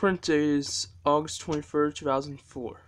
print date is August 23rd, 2004.